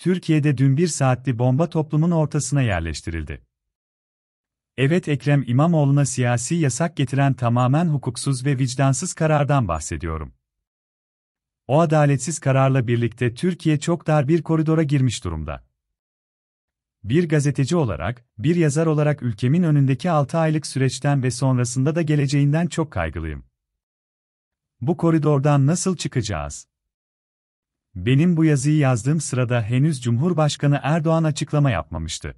Türkiye'de dün bir saatli bomba toplumun ortasına yerleştirildi. Evet Ekrem İmamoğlu'na siyasi yasak getiren tamamen hukuksuz ve vicdansız karardan bahsediyorum. O adaletsiz kararla birlikte Türkiye çok dar bir koridora girmiş durumda. Bir gazeteci olarak, bir yazar olarak ülkemin önündeki 6 aylık süreçten ve sonrasında da geleceğinden çok kaygılıyım. Bu koridordan nasıl çıkacağız? Benim bu yazıyı yazdığım sırada henüz Cumhurbaşkanı Erdoğan açıklama yapmamıştı.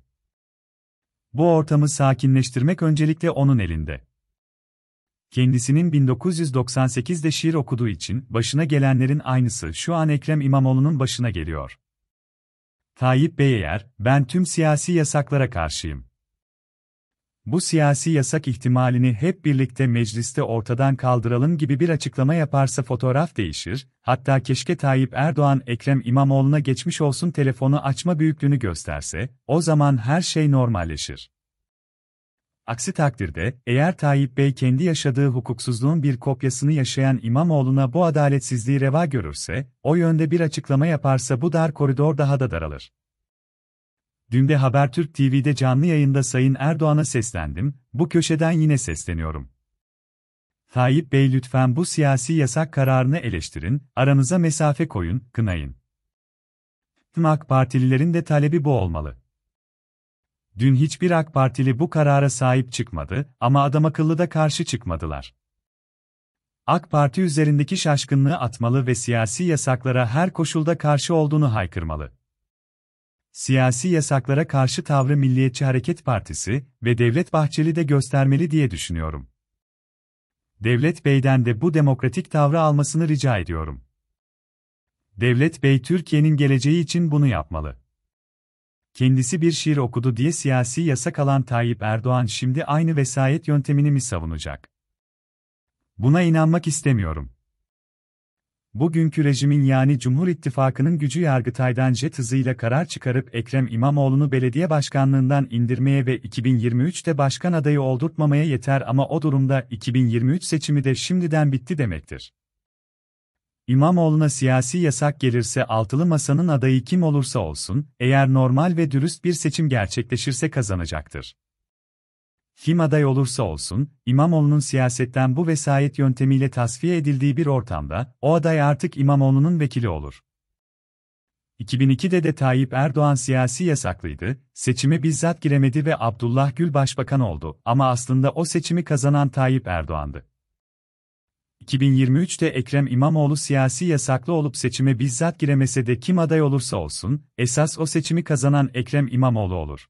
Bu ortamı sakinleştirmek öncelikle onun elinde. Kendisinin 1998'de şiir okuduğu için başına gelenlerin aynısı şu an Ekrem İmamoğlu'nun başına geliyor. Tayyip Bey eğer, ben tüm siyasi yasaklara karşıyım. Bu siyasi yasak ihtimalini hep birlikte mecliste ortadan kaldıralım gibi bir açıklama yaparsa fotoğraf değişir, hatta keşke Tayyip Erdoğan Ekrem İmamoğlu'na geçmiş olsun telefonu açma büyüklüğünü gösterse, o zaman her şey normalleşir. Aksi takdirde, eğer Tayyip Bey kendi yaşadığı hukuksuzluğun bir kopyasını yaşayan İmamoğlu'na bu adaletsizliği reva görürse, o yönde bir açıklama yaparsa bu dar koridor daha da daralır. Dün de Habertürk TV'de canlı yayında Sayın Erdoğan'a seslendim, bu köşeden yine sesleniyorum. Tayyip Bey lütfen bu siyasi yasak kararını eleştirin, aranıza mesafe koyun, kınayın. Tüm AK Partililerin de talebi bu olmalı. Dün hiçbir AK Partili bu karara sahip çıkmadı ama adam akıllı da karşı çıkmadılar. AK Parti üzerindeki şaşkınlığı atmalı ve siyasi yasaklara her koşulda karşı olduğunu haykırmalı. Siyasi yasaklara karşı tavrı Milliyetçi Hareket Partisi ve Devlet Bahçeli de göstermeli diye düşünüyorum. Devlet Bey'den de bu demokratik tavrı almasını rica ediyorum. Devlet Bey Türkiye'nin geleceği için bunu yapmalı. Kendisi bir şiir okudu diye siyasi yasak alan Tayyip Erdoğan şimdi aynı vesayet yöntemini mi savunacak? Buna inanmak istemiyorum. Bugünkü rejimin yani Cumhur İttifakı'nın gücü Yargıtay'dan jet hızıyla karar çıkarıp Ekrem İmamoğlu'nu belediye başkanlığından indirmeye ve 2023'te başkan adayı oldurtmamaya yeter ama o durumda 2023 seçimi de şimdiden bitti demektir. İmamoğlu'na siyasi yasak gelirse altılı masanın adayı kim olursa olsun, eğer normal ve dürüst bir seçim gerçekleşirse kazanacaktır kim aday olursa olsun, İmamoğlu'nun siyasetten bu vesayet yöntemiyle tasfiye edildiği bir ortamda, o aday artık İmamoğlu'nun vekili olur. 2002'de de Tayyip Erdoğan siyasi yasaklıydı, seçime bizzat giremedi ve Abdullah Gül başbakan oldu ama aslında o seçimi kazanan Tayyip Erdoğan'dı. 2023'te Ekrem İmamoğlu siyasi yasaklı olup seçime bizzat giremese de kim aday olursa olsun, esas o seçimi kazanan Ekrem İmamoğlu olur.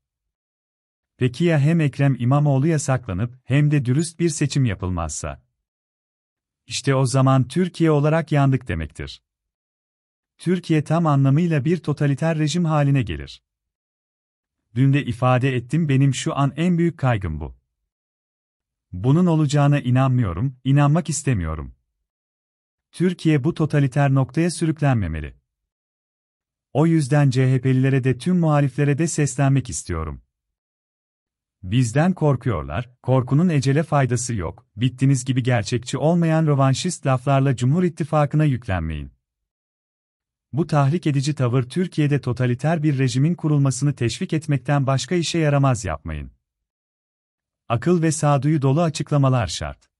Peki ya hem Ekrem İmamoğlu yasaklanıp hem de dürüst bir seçim yapılmazsa? İşte o zaman Türkiye olarak yandık demektir. Türkiye tam anlamıyla bir totaliter rejim haline gelir. Dün de ifade ettim benim şu an en büyük kaygım bu. Bunun olacağına inanmıyorum, inanmak istemiyorum. Türkiye bu totaliter noktaya sürüklenmemeli. O yüzden CHP'lilere de tüm muhaliflere de seslenmek istiyorum. Bizden korkuyorlar, korkunun ecele faydası yok, bittiniz gibi gerçekçi olmayan rovanşist laflarla Cumhur İttifakı'na yüklenmeyin. Bu tahrik edici tavır Türkiye'de totaliter bir rejimin kurulmasını teşvik etmekten başka işe yaramaz yapmayın. Akıl ve sağduyu dolu açıklamalar şart.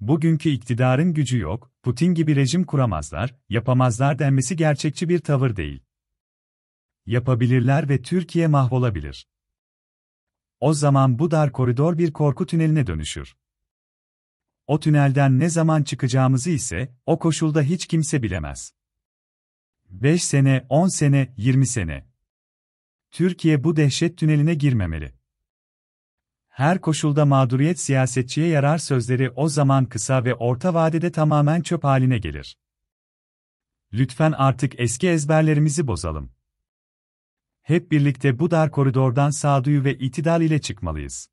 Bugünkü iktidarın gücü yok, Putin gibi rejim kuramazlar, yapamazlar denmesi gerçekçi bir tavır değil. Yapabilirler ve Türkiye mahvolabilir. O zaman bu dar koridor bir korku tüneline dönüşür. O tünelden ne zaman çıkacağımızı ise o koşulda hiç kimse bilemez. 5 sene, 10 sene, 20 sene. Türkiye bu dehşet tüneline girmemeli. Her koşulda mağduriyet siyasetçiye yarar sözleri o zaman kısa ve orta vadede tamamen çöp haline gelir. Lütfen artık eski ezberlerimizi bozalım. Hep birlikte bu dar koridordan sağduyu ve itidal ile çıkmalıyız.